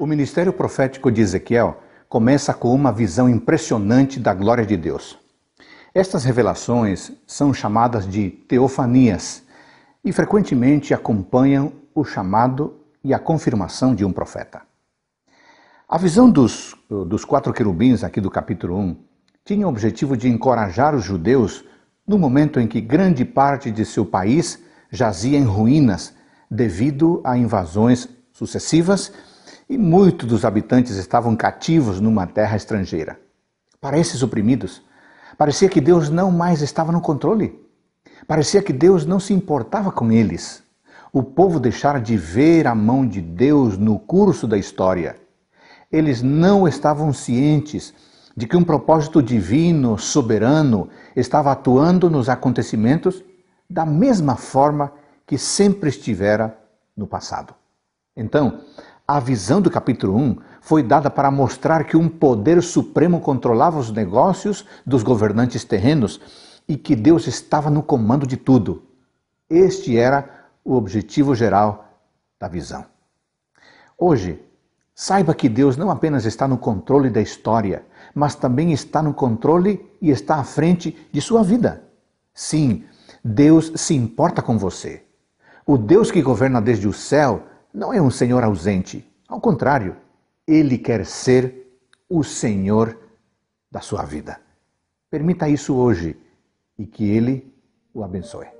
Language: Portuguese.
O ministério profético de Ezequiel começa com uma visão impressionante da glória de Deus. Estas revelações são chamadas de teofanias e frequentemente acompanham o chamado e a confirmação de um profeta. A visão dos, dos quatro querubins, aqui do capítulo 1, tinha o objetivo de encorajar os judeus no momento em que grande parte de seu país jazia em ruínas devido a invasões sucessivas e muitos dos habitantes estavam cativos numa terra estrangeira. Para esses oprimidos, parecia que Deus não mais estava no controle. Parecia que Deus não se importava com eles. O povo deixara de ver a mão de Deus no curso da história. Eles não estavam cientes de que um propósito divino, soberano, estava atuando nos acontecimentos da mesma forma que sempre estivera no passado. Então, a visão do capítulo 1 foi dada para mostrar que um poder supremo controlava os negócios dos governantes terrenos e que Deus estava no comando de tudo. Este era o objetivo geral da visão. Hoje, saiba que Deus não apenas está no controle da história, mas também está no controle e está à frente de sua vida. Sim, Deus se importa com você. O Deus que governa desde o céu não é um Senhor ausente. Ao contrário, ele quer ser o Senhor da sua vida. Permita isso hoje e que ele o abençoe.